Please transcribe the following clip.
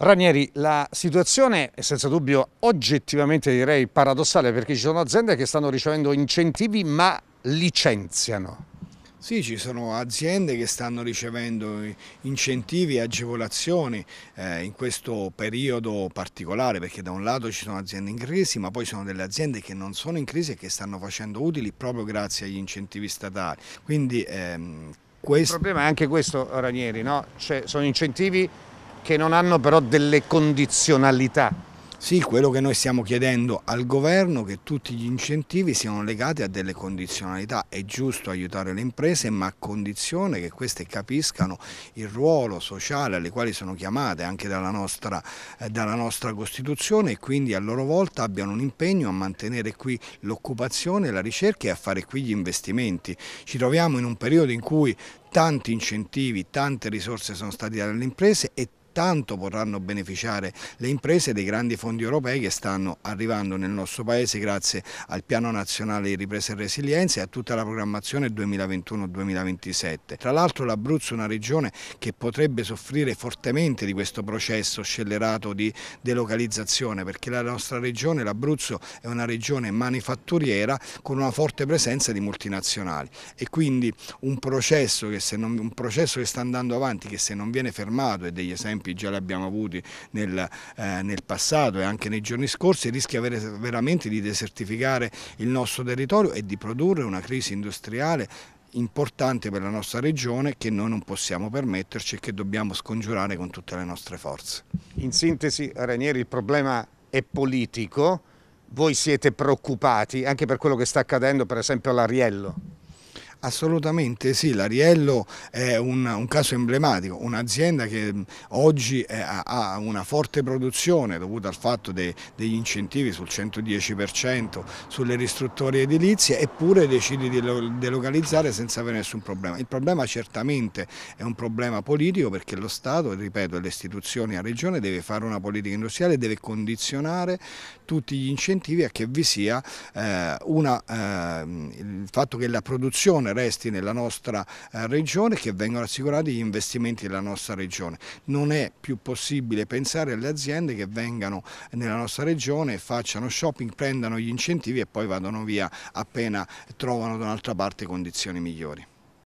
Ranieri, la situazione è senza dubbio oggettivamente direi paradossale perché ci sono aziende che stanno ricevendo incentivi ma licenziano. Sì, ci sono aziende che stanno ricevendo incentivi e agevolazioni eh, in questo periodo particolare perché da un lato ci sono aziende in crisi ma poi sono delle aziende che non sono in crisi e che stanno facendo utili proprio grazie agli incentivi statali. Quindi, ehm, questo... Il problema è anche questo Ranieri, no? cioè, sono incentivi che non hanno però delle condizionalità. Sì, quello che noi stiamo chiedendo al governo è che tutti gli incentivi siano legati a delle condizionalità. È giusto aiutare le imprese, ma a condizione che queste capiscano il ruolo sociale alle quali sono chiamate anche dalla nostra, eh, dalla nostra Costituzione e quindi a loro volta abbiano un impegno a mantenere qui l'occupazione, la ricerca e a fare qui gli investimenti. Ci troviamo in un periodo in cui tanti incentivi, tante risorse sono state date alle imprese e tanto potranno beneficiare le imprese dei grandi fondi europei che stanno arrivando nel nostro Paese grazie al Piano Nazionale di Ripresa e Resilienza e a tutta la programmazione 2021-2027. Tra l'altro l'Abruzzo è una regione che potrebbe soffrire fortemente di questo processo scellerato di delocalizzazione perché la nostra regione, l'Abruzzo, è una regione manifatturiera con una forte presenza di multinazionali e quindi un processo che, non, un processo che sta andando avanti, che se non viene fermato e degli esempi esempi già li abbiamo avuti nel, eh, nel passato e anche nei giorni scorsi, rischia ver veramente di desertificare il nostro territorio e di produrre una crisi industriale importante per la nostra regione che noi non possiamo permetterci e che dobbiamo scongiurare con tutte le nostre forze. In sintesi, Ranieri, il problema è politico, voi siete preoccupati anche per quello che sta accadendo per esempio all'Ariello? Assolutamente sì, l'Ariello è un, un caso emblematico, un'azienda che oggi è, ha una forte produzione dovuta al fatto de, degli incentivi sul 110% sulle ristruttorie edilizie eppure decide di delocalizzare senza avere nessun problema. Il problema certamente è un problema politico perché lo Stato, ripeto, le istituzioni a regione deve fare una politica industriale e deve condizionare tutti gli incentivi a che vi sia eh, una, eh, il fatto che la produzione resti nella nostra eh, regione e che vengano assicurati gli investimenti della nostra regione. Non è più possibile pensare alle aziende che vengano nella nostra regione, facciano shopping, prendano gli incentivi e poi vadano via appena trovano da un'altra parte condizioni migliori.